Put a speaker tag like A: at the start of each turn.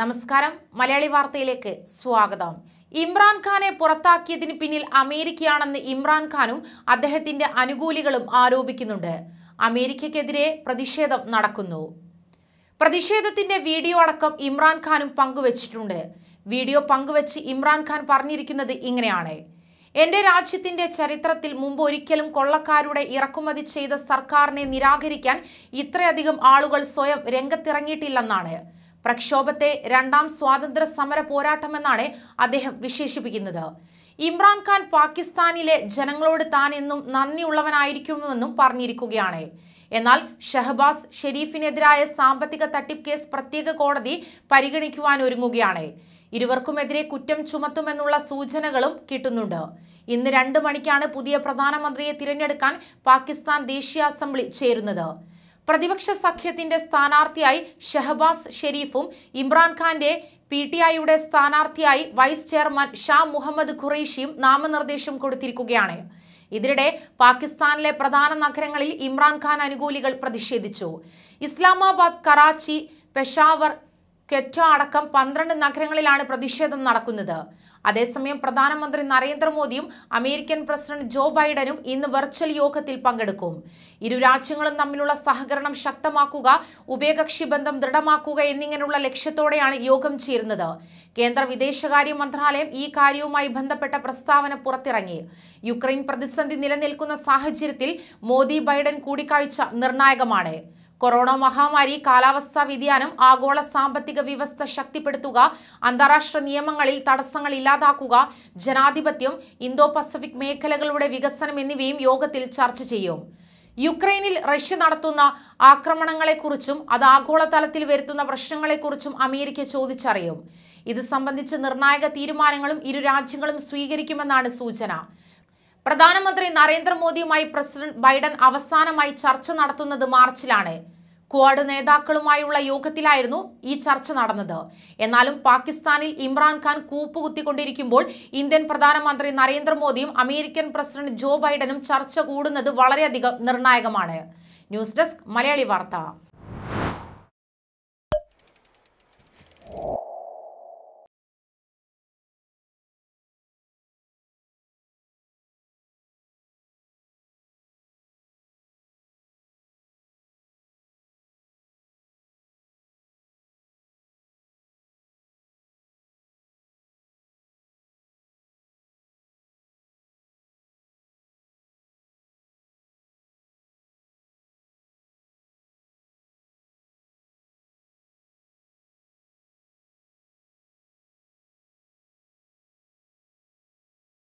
A: നമസ്കാരം മലയാളി വാർത്തയിലേക്ക് സ്വാഗതം ഇമ്രാൻഖാനെ പുറത്താക്കിയതിന് പിന്നിൽ അമേരിക്കയാണെന്ന് ഇമ്രാൻഖാനും അദ്ദേഹത്തിന്റെ അനുകൂലികളും ആരോപിക്കുന്നുണ്ട് അമേരിക്കക്കെതിരെ പ്രതിഷേധം നടക്കുന്നു പ്രതിഷേധത്തിന്റെ വീഡിയോ അടക്കം ഇമ്രാൻഖാനും പങ്കുവച്ചിട്ടുണ്ട് വീഡിയോ പങ്കുവച്ച് ഇമ്രാൻഖാൻ പറഞ്ഞിരിക്കുന്നത് ഇങ്ങനെയാണ് എന്റെ രാജ്യത്തിന്റെ ചരിത്രത്തിൽ മുമ്പ് ഒരിക്കലും കൊള്ളക്കാരുടെ ഇറക്കുമതി ചെയ്ത സർക്കാരിനെ നിരാകരിക്കാൻ ഇത്രയധികം ആളുകൾ സ്വയം രംഗത്തിറങ്ങിയിട്ടില്ലെന്നാണ് പ്രക്ഷോഭത്തെ രണ്ടാം സ്വാതന്ത്ര്യ സമര പോരാട്ടമെന്നാണ് അദ്ദേഹം വിശേഷിപ്പിക്കുന്നത് ഇമ്രാൻഖാൻ പാകിസ്ഥാനിലെ ജനങ്ങളോട് താൻ എന്നും നന്ദിയുള്ളവനായിരിക്കുമെന്നും പറഞ്ഞിരിക്കുകയാണ് എന്നാൽ ഷഹബാസ് ഷെരീഫിനെതിരായ സാമ്പത്തിക തട്ടിപ്പ് കേസ് പ്രത്യേക കോടതി പരിഗണിക്കുവാൻ ഒരുങ്ങുകയാണ് ഇരുവർക്കുമെതിരെ കുറ്റം ചുമത്തുമെന്നുള്ള സൂചനകളും കിട്ടുന്നുണ്ട് ഇന്ന് രണ്ട് മണിക്കാണ് പുതിയ പ്രധാനമന്ത്രിയെ തിരഞ്ഞെടുക്കാൻ പാകിസ്ഥാൻ ദേശീയ അസംബ്ലി ചേരുന്നത് പ്രതിപക്ഷ സഖ്യത്തിന്റെ സ്ഥാനാർത്ഥിയായി ഷഹബാസ് ഷെരീഫും ഇമ്രാൻഖാന്റെ പി ടി ഐയുടെ സ്ഥാനാർത്ഥിയായി വൈസ് ചെയർമാൻ ഷാ മുഹമ്മദ് ഖുറൈഷിയും നാമനിർദ്ദേശം കൊടുത്തിരിക്കുകയാണ് ഇതിനിടെ പാകിസ്ഥാനിലെ പ്രധാന നഗരങ്ങളിൽ ഇമ്രാൻഖാൻ അനുകൂലികൾ പ്രതിഷേധിച്ചു ഇസ്ലാമാബാദ് കറാച്ചി പെഷാവർ കെറ്റോ അടക്കം പന്ത്രണ്ട് നഗരങ്ങളിലാണ് പ്രതിഷേധം നടക്കുന്നത് അതേസമയം പ്രധാനമന്ത്രി നരേന്ദ്രമോദിയും അമേരിക്കൻ പ്രസിഡന്റ് ജോ ബൈഡനും ഇന്ന് വെർച്വൽ യോഗത്തിൽ പങ്കെടുക്കും ഇരു രാജ്യങ്ങളും തമ്മിലുള്ള സഹകരണം ശക്തമാക്കുക ഉഭയകക്ഷി ബന്ധം ദൃഢമാക്കുക എന്നിങ്ങനെയുള്ള ലക്ഷ്യത്തോടെയാണ് യോഗം ചേരുന്നത് കേന്ദ്ര വിദേശകാര്യ മന്ത്രാലയം ഈ കാര്യവുമായി ബന്ധപ്പെട്ട പ്രസ്താവന പുറത്തിറങ്ങി യുക്രൈൻ പ്രതിസന്ധി നിലനിൽക്കുന്ന സാഹചര്യത്തിൽ മോദി ബൈഡൻ കൂടിക്കാഴ്ച നിർണായകമാണ് കൊറോണ മഹാമാരി കാലാവസ്ഥാ വ്യതിയാനം ആഗോള സാമ്പത്തിക വ്യവസ്ഥ ശക്തിപ്പെടുത്തുക അന്താരാഷ്ട്ര നിയമങ്ങളിൽ തടസ്സങ്ങൾ ഇല്ലാതാക്കുക ജനാധിപത്യം ഇന്തോ പസഫിക് മേഖലകളുടെ വികസനം എന്നിവയും യോഗത്തിൽ ചർച്ച ചെയ്യും യുക്രൈനിൽ റഷ്യ നടത്തുന്ന ആക്രമണങ്ങളെക്കുറിച്ചും അത് ആഗോളതലത്തിൽ വരുത്തുന്ന പ്രശ്നങ്ങളെക്കുറിച്ചും അമേരിക്ക ചോദിച്ചറിയും ഇത് സംബന്ധിച്ച് നിർണായക തീരുമാനങ്ങളും ഇരു രാജ്യങ്ങളും സ്വീകരിക്കുമെന്നാണ് സൂചന പ്രധാനമന്ത്രി നരേന്ദ്രമോദിയുമായി പ്രസിഡന്റ് ബൈഡൻ അവസാനമായി ചർച്ച നടത്തുന്നത് മാർച്ചിലാണ് ക്വാഡ് നേതാക്കളുമായുള്ള യോഗത്തിലായിരുന്നു ഈ ചർച്ച നടന്നത് എന്നാലും പാകിസ്ഥാനിൽ ഇമ്രാൻഖാൻ കൂപ്പുകുത്തിക്കൊണ്ടിരിക്കുമ്പോൾ ഇന്ത്യൻ പ്രധാനമന്ത്രി നരേന്ദ്രമോദിയും അമേരിക്കൻ പ്രസിഡന്റ് ജോ ബൈഡനും ചർച്ച കൂടുന്നത് വളരെയധികം നിർണായകമാണ് ന്യൂസ് ഡെസ്ക് മലയാളി വാർത്ത